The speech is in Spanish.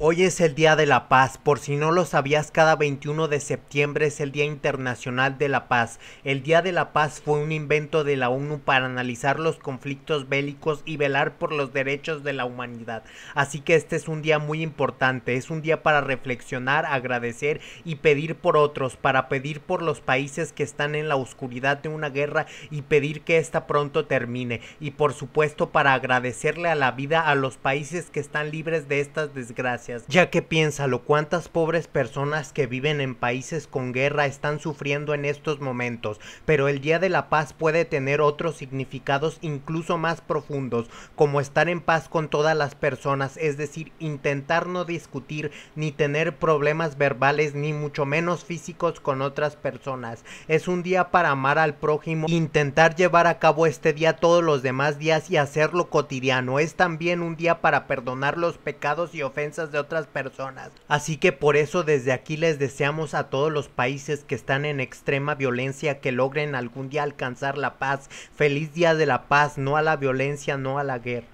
Hoy es el Día de la Paz, por si no lo sabías, cada 21 de septiembre es el Día Internacional de la Paz. El Día de la Paz fue un invento de la ONU para analizar los conflictos bélicos y velar por los derechos de la humanidad. Así que este es un día muy importante, es un día para reflexionar, agradecer y pedir por otros, para pedir por los países que están en la oscuridad de una guerra y pedir que ésta pronto termine. Y por supuesto para agradecerle a la vida a los países que están libres de estas desgracias ya que piénsalo cuántas pobres personas que viven en países con guerra están sufriendo en estos momentos, pero el Día de la Paz puede tener otros significados incluso más profundos, como estar en paz con todas las personas, es decir, intentar no discutir ni tener problemas verbales ni mucho menos físicos con otras personas. Es un día para amar al prójimo, intentar llevar a cabo este día todos los demás días y hacerlo cotidiano. Es también un día para perdonar los pecados y ofensas otras personas. Así que por eso desde aquí les deseamos a todos los países que están en extrema violencia que logren algún día alcanzar la paz. Feliz día de la paz, no a la violencia, no a la guerra.